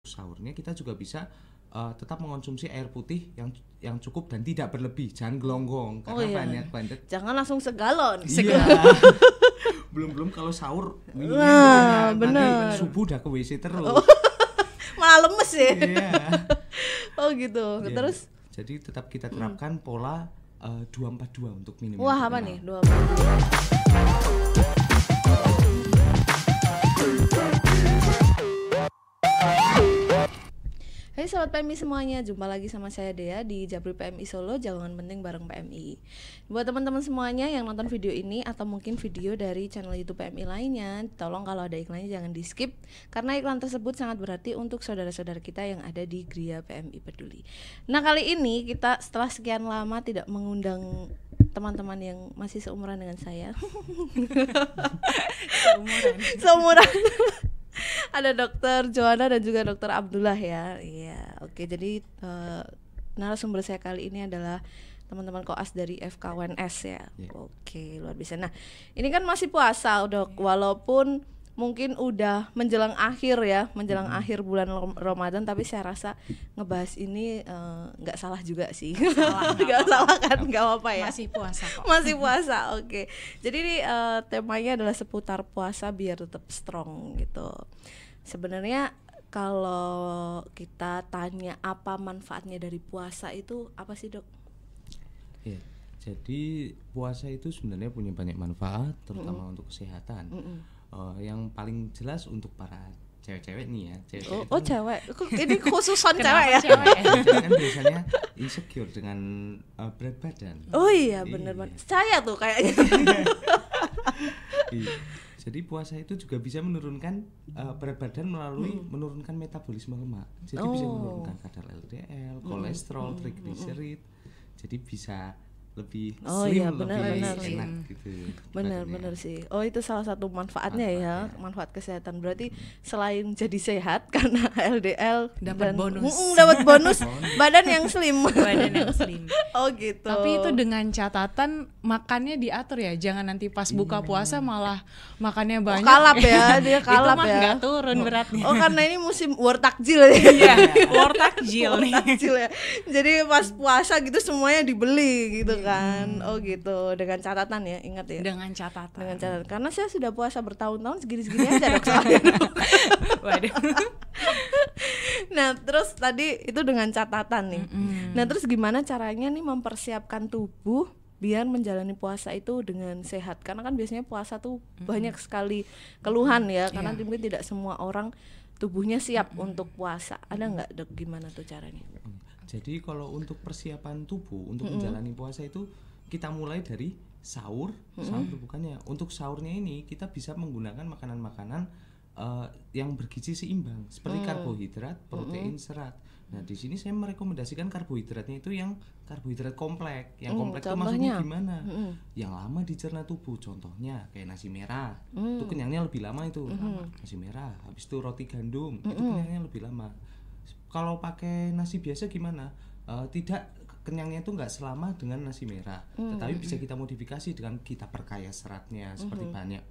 sahurnya kita juga bisa uh, tetap mengonsumsi air putih yang yang cukup dan tidak berlebih jangan gelonggong karena oh, iya. banyak banget jangan langsung segalon iya. belum belum kalau sahur minumnya nah, banyak. nanti subuh udah ke wc terus oh. malah lemes ya yeah. oh gitu yeah. terus jadi tetap kita hmm. terapkan hmm. pola eh, dua empat dua untuk minum wah apa nih dua empat? Hai hey, sobat PMI semuanya, jumpa lagi sama saya Dea di Jabri PMI Solo Jagongan Penting bareng PMI. Buat teman-teman semuanya yang nonton video ini atau mungkin video dari channel YouTube PMI lainnya, tolong kalau ada iklannya jangan di skip karena iklan tersebut sangat berarti untuk saudara-saudara kita yang ada di Gria PMI Peduli. Nah kali ini kita setelah sekian lama tidak mengundang teman-teman yang masih seumuran dengan saya. seumuran. seumuran. ada dokter Joanna dan juga dokter Abdullah ya iya oke jadi uh, narasumber saya kali ini adalah teman-teman koas dari FKWNS ya yeah. oke luar biasa nah ini kan masih puasa dok iya. walaupun mungkin udah menjelang akhir ya, menjelang hmm. akhir bulan Ramadan tapi saya rasa ngebahas ini eh, nggak uh, salah juga sih. Nggak salah, salah kan, nggak apa-apa ya. Masih puasa kok. Masih puasa, oke. Okay. Jadi ini uh, temanya adalah seputar puasa biar tetap strong gitu. Sebenarnya kalau kita tanya apa manfaatnya dari puasa itu apa sih, Dok? Ya, jadi puasa itu sebenarnya punya banyak manfaat terutama mm -hmm. untuk kesehatan. Mm -hmm uh, yang paling jelas untuk para cewek-cewek nih ya cewek-cewek oh, oh kan cewek ini khususan cewek ya cewek kan biasanya insecure dengan uh, berat badan oh iya bener iya. banget saya tuh kayaknya iya. jadi puasa itu juga bisa menurunkan uh, berat badan melalui hmm. menurunkan metabolisme lemak jadi oh. bisa menurunkan oh. kadar LDL kolesterol hmm. triglycerid hmm. jadi bisa lebih oh, iya, bener, lebih bener, enak iya. gitu. Benar, benar sih. Oh, itu salah satu manfaatnya manfaat, ya, manfaat kesehatan. Berarti hmm. selain jadi sehat karena LDL dapat bonus. Mm, dapat bonus badan yang slim. badan yang slim. oh, gitu. Tapi itu dengan catatan makannya diatur ya. Jangan nanti pas iya, buka puasa malah makannya oh, banyak. Oh, kalap ya, dia kalap itu mah ya. turun oh. beratnya. Oh, karena ini musim war takjil ya. Iya, war takjil nih. ya. Jadi pas puasa gitu semuanya dibeli gitu iya, kan kan. Hmm. Oh gitu, dengan catatan ya, ingat ya. Dengan catatan. Dengan catatan. Karena saya sudah puasa bertahun-tahun segini-segini aja dok Waduh. nah, terus tadi itu dengan catatan nih. -hmm. Nah, terus gimana caranya nih mempersiapkan tubuh biar menjalani puasa itu dengan sehat karena kan biasanya puasa tuh hmm banyak sekali keluhan ya karena yeah. mungkin tidak semua orang tubuhnya siap hmm untuk puasa ada nggak dok gimana tuh caranya jadi kalau untuk persiapan tubuh untuk mm -hmm. menjalani puasa itu kita mulai dari sahur, mm -hmm. sahur bukannya. Untuk sahurnya ini kita bisa menggunakan makanan-makanan uh, yang bergizi seimbang seperti mm. karbohidrat, protein, mm -hmm. serat. Nah, di sini saya merekomendasikan karbohidratnya itu yang karbohidrat komplek. Yang mm, komplek itu maksudnya gimana? Mm. Yang lama dicerna tubuh. Contohnya kayak nasi merah. Mm. Itu kenyangnya lebih lama itu. Mm -hmm. Nasi merah, habis itu roti gandum, mm -hmm. itu kenyangnya lebih lama kalau pakai nasi biasa gimana uh, tidak kenyangnya itu nggak selama dengan nasi merah mm. tetapi bisa kita modifikasi dengan kita perkaya seratnya seperti mm -hmm. banyak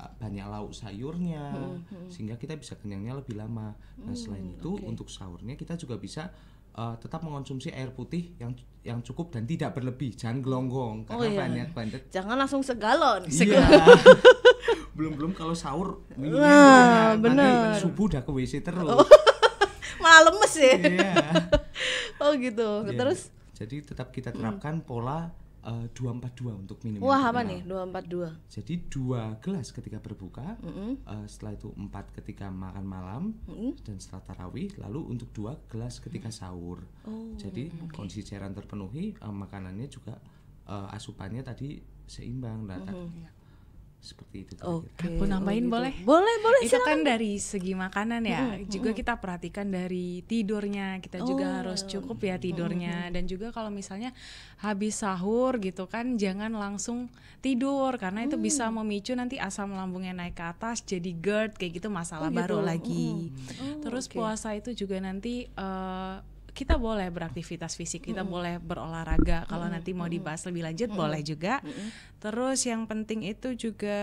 eh, banyak lauk sayurnya mm -hmm. sehingga kita bisa kenyangnya lebih lama nah hmm, selain itu okay. untuk sahurnya kita juga bisa Uh, tetap mengonsumsi air putih yang yang cukup dan tidak berlebih jangan gelonggong oh karena oh, iya. banyak banget jangan langsung segalon iya belum belum kalau sahur nah, minumnya nah, benar. subuh udah ke WC terus oh tengah lemes ya yeah. oh gitu yeah. Iya. terus jadi tetap kita hmm. terapkan mm. pola eh, dua empat dua untuk minum wah apa nih dua empat dua jadi dua gelas ketika berbuka mm -hmm. uh, setelah itu empat ketika makan malam mm -hmm. dan setelah tarawih lalu untuk dua gelas ketika sahur oh, jadi okay. kondisi cairan terpenuhi uh, makanannya juga uh, asupannya tadi seimbang nah, mm -hmm seperti itu. Oke. Okay, Aku nambahin oh gitu. boleh? Boleh, boleh. Itu kan silakan. kan dari segi makanan ya. Mm, juga kita perhatikan dari tidurnya. Kita oh. juga harus cukup ya tidurnya. Mm. Dan juga kalau misalnya habis sahur gitu kan, jangan langsung tidur karena mm. itu bisa mm. memicu nanti asam lambungnya naik ke atas, jadi GERD kayak gitu masalah oh, gitu. baru lagi. Mm. Oh, Terus okay. puasa itu juga nanti. Uh, kita boleh beraktivitas fisik, kita mm -hmm. boleh berolahraga. Kalau mm -hmm. nanti mau dibahas lebih lanjut mm -hmm. boleh juga. Mm -hmm. Terus yang penting itu juga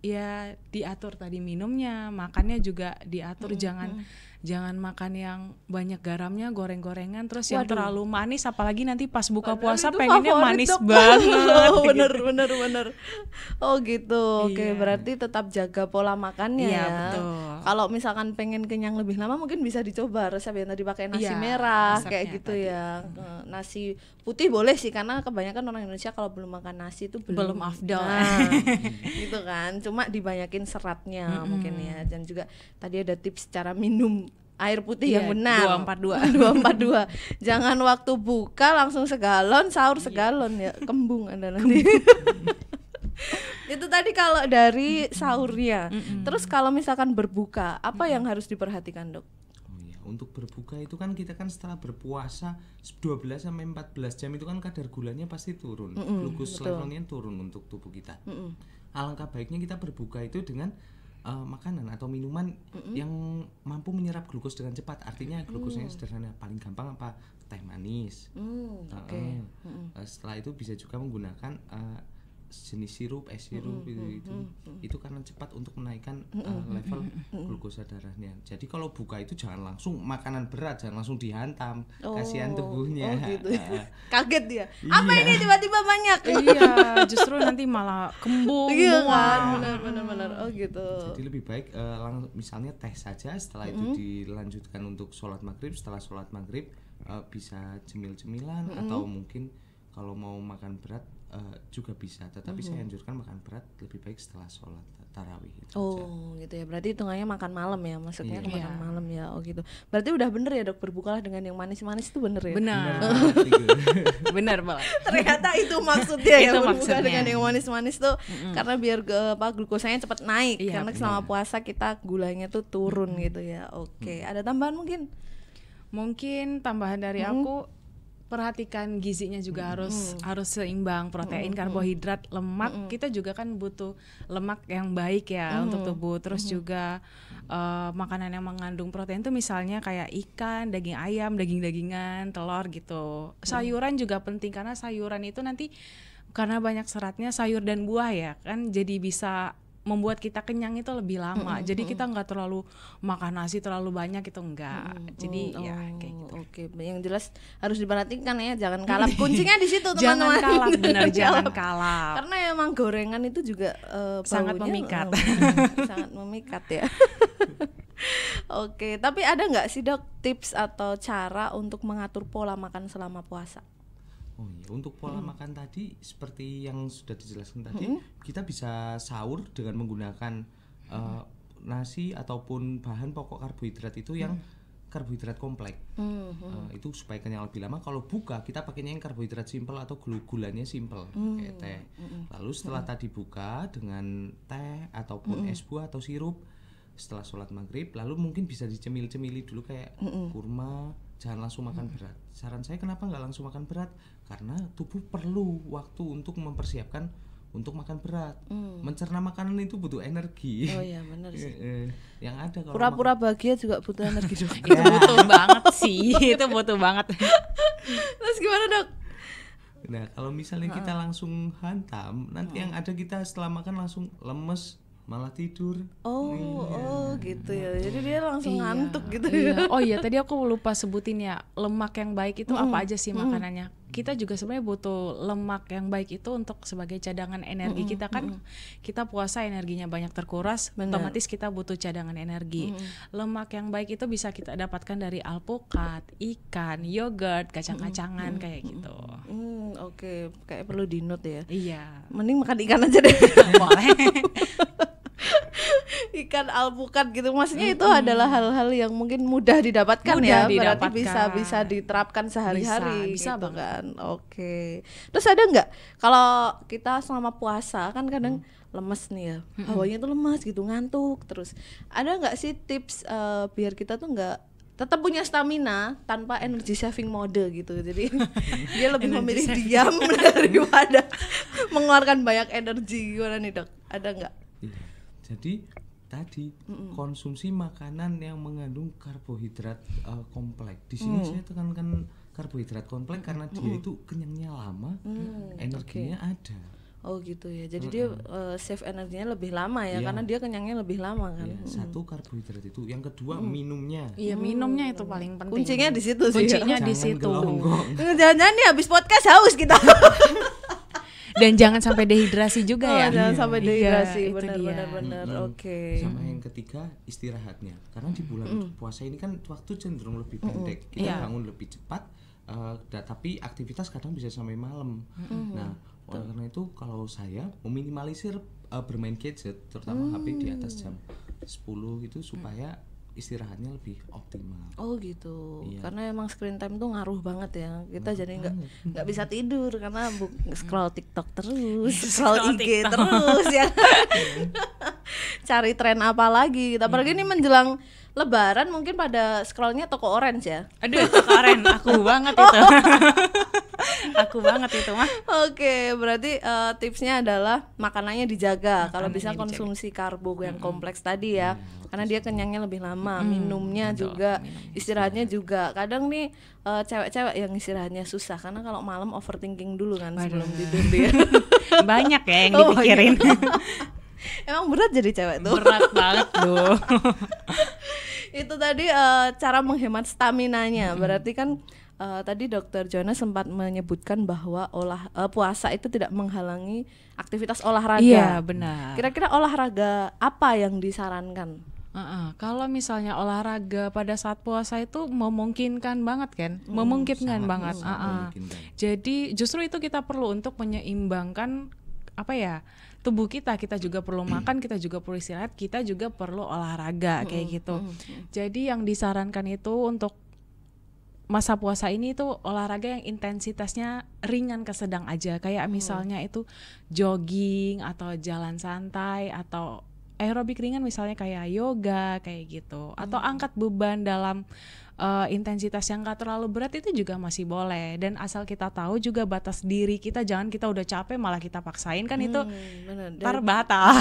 ya diatur tadi minumnya, makannya juga diatur mm -hmm. jangan mm -hmm jangan makan yang banyak garamnya goreng-gorengan terus Waduh. yang terlalu manis apalagi nanti pas buka Padahal puasa pengennya manis dok. banget bener bener bener oh gitu oke iya. berarti tetap jaga pola makannya iya, ya kalau misalkan pengen kenyang lebih lama mungkin bisa dicoba resep yang tadi pakai nasi iya, merah kayak gitu tadi. ya hmm. nasi putih boleh sih karena kebanyakan orang Indonesia kalau belum makan nasi itu belum, belum afdal nah, gitu kan cuma dibanyakin seratnya mm -hmm. mungkin ya dan juga tadi ada tips cara minum air putih yeah, yang benar. 242. 242. Jangan waktu buka langsung segalon, sahur iya. segalon yeah. ya. Kembung Anda nanti. itu tadi kalau dari sahurnya. Mm -hmm. Terus kalau misalkan berbuka, apa mm -hmm. yang harus diperhatikan, Dok? Oh iya, untuk berbuka itu kan kita kan setelah berpuasa 12 sampai 14 jam itu kan kadar gulanya pasti turun. Mm -hmm, glukus levelnya turun untuk tubuh kita. Mm -hmm. Alangkah baiknya kita berbuka itu dengan uh, makanan atau minuman mm-hmm. yang mampu menyerap glukos dengan cepat. Artinya glukosanya mm. sederhana paling gampang apa teh manis. Mm, okay. uh, uh, setelah itu bisa juga menggunakan uh, jenis sirup es sirup mm -hmm. itu mm-hmm. Gitu. itu karena cepat untuk menaikkan mm-hmm. uh, level glukosa darahnya jadi kalau buka itu jangan langsung makanan berat jangan langsung dihantam oh, kasihan tubuhnya oh gitu. Nah, kaget dia iya. apa ini tiba-tiba banyak iya justru nanti malah kembung iya kan benar-benar oh gitu jadi lebih baik uh, lang- misalnya teh saja setelah mm-hmm. itu dilanjutkan untuk sholat maghrib setelah sholat maghrib uh, bisa cemil-cemilan mm-hmm. atau mungkin kalau mau makan berat uh, juga bisa tetapi mm -hmm. saya anjurkan makan berat lebih baik setelah sholat tarawih itu oh aja. gitu ya berarti hitungannya makan malam ya maksudnya yeah. makan yeah. malam ya oh gitu berarti udah bener ya dok berbukalah dengan yang manis-manis itu bener ya benar benar malah ternyata itu maksudnya ya berbuka maksudnya. dengan yang manis-manis tuh mm -hmm. karena biar ke apa glukosanya cepat naik yeah, karena bener. selama puasa kita gulanya tuh turun mm -hmm. gitu ya oke okay. mm -hmm. ada tambahan mungkin mungkin tambahan dari hmm. aku perhatikan gizinya juga hmm. harus mm. harus seimbang protein hmm. karbohidrat lemak hmm. kita juga kan butuh lemak yang baik ya hmm. untuk tubuh terus hmm. juga uh, makanan yang mengandung protein tuh misalnya kayak ikan daging ayam daging dagingan telur gitu mm. sayuran hmm. juga penting karena sayuran itu nanti karena banyak seratnya sayur dan buah ya kan jadi bisa membuat kita kenyang itu lebih lama. -hmm. Jadi kita nggak terlalu makan nasi terlalu banyak itu enggak. -hmm. Jadi hmm, ya kayak oh, gitu. Oke, okay. yang jelas harus diperhatikan ya, jangan kalap. Kuncinya di situ teman-teman. jangan kalap, benar jangan kalap. Karena emang gorengan itu juga uh, sangat memikat. Oh, iya, sangat memikat ya. Oke, tapi ada nggak sih dok tips atau cara untuk mengatur pola makan selama puasa? Oh iya, untuk pola hmm. makan tadi seperti yang sudah dijelaskan tadi, hmm. kita bisa sahur dengan menggunakan hmm. uh, nasi ataupun bahan pokok karbohidrat itu yang hmm. karbohidrat kompleks. Hmm. Uh, itu supaya kenyang lebih lama. Kalau buka kita pakainya yang karbohidrat simple atau gul simple simpel hmm. kayak teh. Hmm, hmm. Lalu setelah hmm. tadi buka dengan teh ataupun hmm. es buah atau sirup setelah sholat maghrib, lalu mungkin bisa dicemil-cemili dulu kayak hmm. hmm. kurma jangan langsung makan hmm. berat saran saya kenapa nggak langsung makan berat karena tubuh perlu waktu untuk mempersiapkan untuk makan berat. Hmm. Mencerna makanan itu butuh energi. Oh iya benar sih. Eh, yang ada kalau pura-pura bahagia juga butuh energi dok. Ya. itu butuh banget sih, itu butuh banget. Terus gimana dok? Nah kalau misalnya kita langsung hantam, nanti hmm. yang ada kita setelah makan langsung lemes, malah tidur. Oh, iya. oh gitu ya. Jadi dia langsung iya, ngantuk gitu iya. ya. Oh iya, tadi aku lupa sebutin ya, lemak yang baik itu mm. apa aja sih mm. makanannya? Kita juga sebenarnya butuh lemak yang baik itu untuk sebagai cadangan energi mm. kita kan. Mm. Kita puasa energinya banyak terkuras, Bener. otomatis kita butuh cadangan energi. Mm. Lemak yang baik itu bisa kita dapatkan dari alpukat, ikan, yogurt, kacang-kacangan mm. kayak gitu. Mm, oke, okay. kayak perlu di note ya. Iya. Mending makan ikan aja deh. ikan alpukat gitu maksudnya itu hmm. adalah hal-hal yang mungkin mudah didapatkan mudah ya didapatkan. berarti bisa bisa diterapkan sehari-hari bisa, bisa gitu kan oke terus ada nggak kalau kita selama puasa kan kadang hmm lemes nih ya hawanya tuh lemes gitu ngantuk terus ada nggak sih tips uh, biar kita tuh nggak tetap punya stamina tanpa energy saving mode gitu jadi dia lebih memilih saving. diam daripada mengeluarkan banyak energi gimana nih dok ada nggak iya. jadi tadi mm konsumsi makanan yang mengandung karbohidrat uh, eh, kompleks. Di sini mm. saya tekankan karbohidrat kompleks karena mm. dia itu kenyangnya lama, mm. energinya okay. ada. Oh gitu ya. Jadi mm -hmm. dia uh, save energinya lebih lama ya, ya karena dia kenyangnya lebih lama kan. Ya, mm -hmm. Satu karbohidrat itu, yang kedua mm. minumnya. Iya, minumnya itu mm. paling penting. Kuncinya di situ sih. Ya. Kuncinya di situ. Jangan-jangan nih habis podcast haus kita. dan jangan sampai dehidrasi juga oh, ya jangan iya. sampai iya, dehidrasi iya, benar benar benar mm oke okay. sama yang ketiga istirahatnya karena di bulan mm puasa ini kan waktu cenderung lebih pendek mm kita yeah. bangun lebih cepat uh, da, tapi aktivitas kadang bisa sampai malam mm nah oleh karena itu kalau saya meminimalisir uh, bermain gadget terutama mm HP di atas jam 10 itu supaya istirahatnya lebih optimal. Oh gitu. Iya. Karena emang screen time tuh ngaruh banget ya. Kita ngaruh jadi nggak nggak bisa tidur karena bu scroll TikTok terus, scroll, scroll IG TikTok. terus ya. Iya. cari tren apa lagi gitu. Apalagi ini menjelang lebaran mungkin pada scrollnya toko orange ya. Aduh, toko orange aku banget itu. aku banget itu mah. Oke, okay, berarti uh, tipsnya adalah makanannya dijaga. Makanannya Kalau bisa konsumsi dijaga. karbo yang hmm. kompleks tadi ya. Hmm. Karena dia kenyangnya lebih lama, hmm. minumnya Betul. juga, Minum. istirahatnya juga. Kadang nih uh, cewek-cewek yang istirahatnya susah karena kalau malam overthinking dulu kan sebelum tidur dia. banyak ya yang oh, iya. dipikirin. Oh, Emang berat jadi cewek tuh. Berat banget tuh. itu tadi uh, cara menghemat staminanya. Hmm. Berarti kan uh, tadi dokter Jonas sempat menyebutkan bahwa olah uh, puasa itu tidak menghalangi aktivitas olahraga. Iya, benar. Kira-kira olahraga apa yang disarankan? Uh -uh. Kalau misalnya olahraga pada saat puasa itu memungkinkan banget kan, hmm, memungkinkan banget. Uh -uh. Jadi justru itu kita perlu untuk menyeimbangkan apa ya tubuh kita kita juga perlu makan kita juga perlu istirahat kita juga perlu olahraga kayak gitu jadi yang disarankan itu untuk masa puasa ini itu olahraga yang intensitasnya ringan ke sedang aja kayak misalnya itu jogging atau jalan santai atau aerobik ringan misalnya kayak yoga kayak gitu atau hmm. angkat beban dalam uh, intensitas yang gak terlalu berat itu juga masih boleh dan asal kita tahu juga batas diri kita jangan kita udah capek malah kita paksain kan hmm, itu ntar batal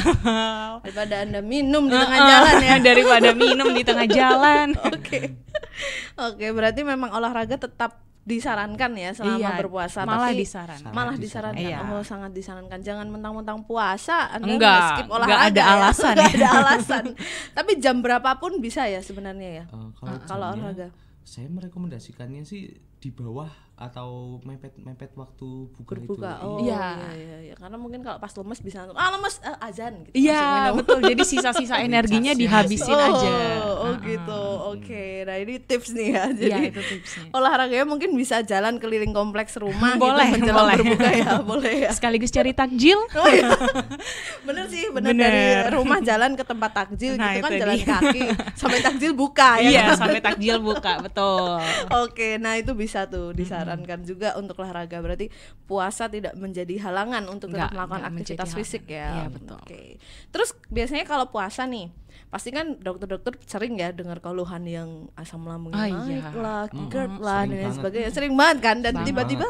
daripada anda minum di tengah jalan ya daripada minum di tengah jalan oke oke okay, berarti memang olahraga tetap disarankan ya selama iya, berpuasa malah tapi disarankan malah disarankan iya. oh sangat disarankan jangan mentang-mentang puasa anda enggak, skip olahraga enggak ada ya. alasan enggak ada alasan tapi jam berapapun bisa ya sebenarnya ya uh, kalau, uh, kalau ya, olahraga saya merekomendasikannya sih di bawah atau mepet-mepet waktu buka Berbuka. itu. Oh, iya. iya. Iya, iya, iya. Karena mungkin kalau pas lemes bisa langsung, ah lemes uh, azan gitu. Iya, betul. Jadi sisa-sisa energinya dihabisin oh, aja. Oh, uh-uh. gitu. Hmm. Oke. Okay. Nah, ini tips nih ya. Iya, Jadi ya, itu tipsnya. olahraganya mungkin bisa jalan keliling kompleks rumah gitu boleh, gitu boleh. berbuka ya, boleh ya. Sekaligus cari takjil. oh, iya. bener sih, bener, bener dari rumah jalan ke tempat takjil nah, gitu kan jalan dia. kaki sampai takjil buka ya. Iya, kan? sampai takjil buka, betul. Oke, okay, nah itu bisa tuh disarankan disarankan hmm. juga untuk olahraga. Berarti puasa tidak menjadi halangan untuk tetap melakukan aktivitas fisik ya. Iya, betul. Oke. Terus biasanya kalau puasa nih, pasti kan dokter-dokter sering ya dengar keluhan yang asam lambung ah, iya. naik iya. lah, GERD mm lah dan lain sebagainya. Sering banget kan dan tiba-tiba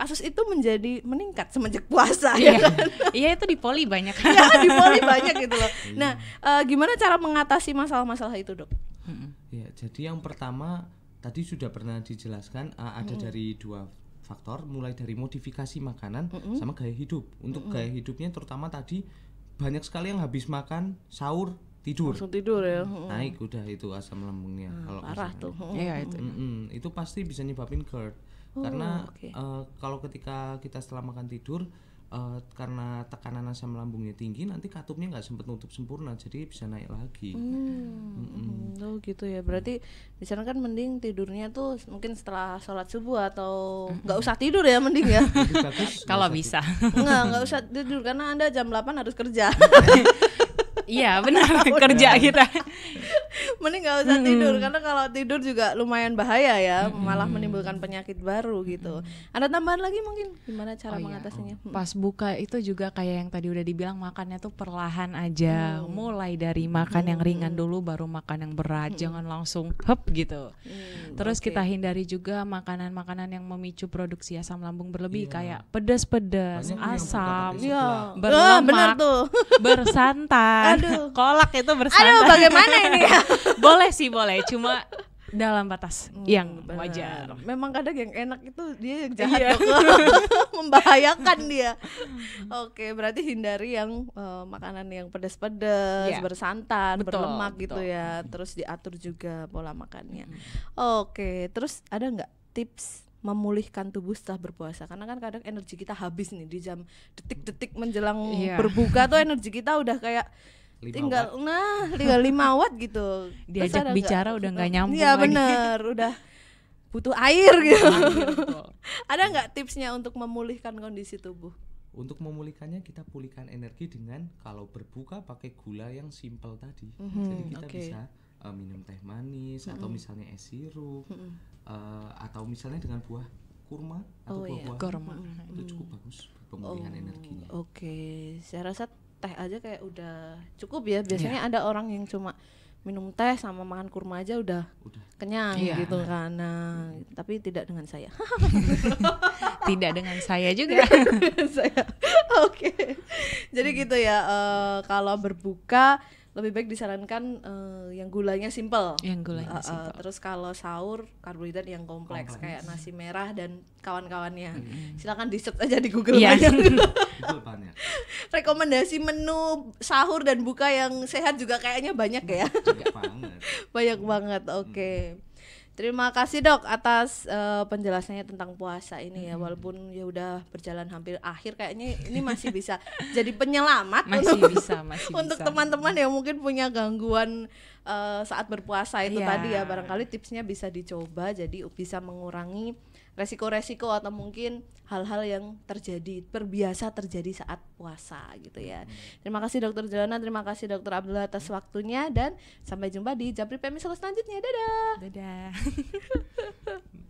kasus itu menjadi meningkat semenjak puasa iya. ya kan? Iya itu di poli banyak. Iya di poli banyak gitu loh. Iya. Nah, uh, gimana cara mengatasi masalah-masalah itu dok? Hmm. Ya, jadi yang pertama tadi sudah pernah dijelaskan uh, ada hmm dari dua faktor mulai dari modifikasi makanan hmm sama gaya hidup. Untuk hmm gaya hidupnya terutama tadi banyak sekali yang habis makan sahur tidur. Langsung tidur ya. Mm-hmm. Naik udah itu asam lambungnya hmm, kalau parah tuh. Iya mm itu. Mm-hmm. Itu pasti bisa nyebabin GERD. Oh, karena okay. uh, eh, kalau ketika kita setelah makan tidur Uh, karena tekanan asam lambungnya tinggi nanti katupnya nggak sempat nutup sempurna jadi bisa naik lagi. Hmm. Hmm. Oh gitu ya. Berarti misalnya kan mending tidurnya tuh mungkin setelah sholat subuh atau nggak usah tidur ya mending ya. Kalau bisa. Nggak nggak usah tidur karena anda jam 8 harus kerja. Iya benar kerja kita. mending nggak usah tidur karena kalau tidur juga lumayan bahaya ya malah menimbulkan penyakit baru gitu ada tambahan lagi mungkin gimana cara oh, iya. mengatasinya iya. pas buka itu juga kayak yang tadi udah dibilang makannya tuh perlahan aja hmm. mulai dari makan yang ringan mm. dulu baru makan yang berat hmm. jangan langsung hep gitu hmm, terus okay. kita hindari juga makanan-makanan yang memicu produksi asam lambung berlebih yeah. kayak pedas-pedas asam yeah. Ya. Ah, berlemak oh, bener tuh bersantan kolak itu bersantan aduh bagaimana ini ya boleh sih boleh cuma dalam batas hmm, yang wajar. Memang kadang yang enak itu dia yang jahat iya. membahayakan dia. Oke, berarti hindari yang uh, makanan yang pedas-pedas, yeah. bersantan, betul, berlemak betul. gitu ya. Mm-hmm. Terus diatur juga pola makannya. Hmm. Oke, terus ada nggak tips memulihkan tubuh setelah berpuasa karena kan kadang energi kita habis nih di jam detik-detik menjelang yeah. berbuka tuh energi kita udah kayak tinggal watt. nah tinggal lima watt gitu diajak Terus bicara udah nggak nyambung iya bener udah butuh air gitu air, ada nggak tipsnya untuk memulihkan kondisi tubuh untuk memulihkannya kita pulihkan energi dengan kalau berbuka pakai gula yang simple tadi mm-hmm, jadi kita okay. bisa uh, minum teh manis mm-hmm. atau mhm. misalnya es sirup mm-hmm. uh, atau misalnya dengan buah kurma atau oh, buah-buah iya. kurma mhm, itu cukup bagus pemulihan oh, energinya oke okay. saya rasa teh aja kayak udah cukup ya biasanya yeah. ada orang yang cuma minum teh sama makan kurma aja udah, udah. kenyang yeah. gitu kan nah tapi tidak dengan saya tidak dengan saya juga oke okay. jadi gitu ya uh, kalau berbuka lebih baik disarankan uh, yang gulanya simple. Yang gulanya uh, uh, simple. Terus kalau sahur karbohidrat yang kompleks, kompleks. kayak nasi merah dan kawan-kawannya. Mm -hmm. Silakan di search aja di Google yeah. banyak. Rekomendasi menu sahur dan buka yang sehat juga kayaknya banyak ya. Banyak banget. banyak banget. Oke. Okay. -hmm. Terima kasih dok atas uh, penjelasannya tentang puasa ini ya. hmm. ya walaupun ya udah berjalan hampir akhir kayaknya ini masih bisa jadi penyelamat masih untuk, bisa masih untuk teman-teman yang mungkin punya gangguan uh, saat berpuasa itu yeah. tadi ya barangkali tipsnya bisa dicoba jadi bisa mengurangi resiko-resiko atau mungkin hal-hal yang terjadi terbiasa terjadi saat puasa gitu ya. Hmm. Terima kasih Dokter Jelana, terima kasih Dokter Abdullah atas waktunya dan sampai jumpa di Japri Pemi selanjutnya. Dadah. Dadah.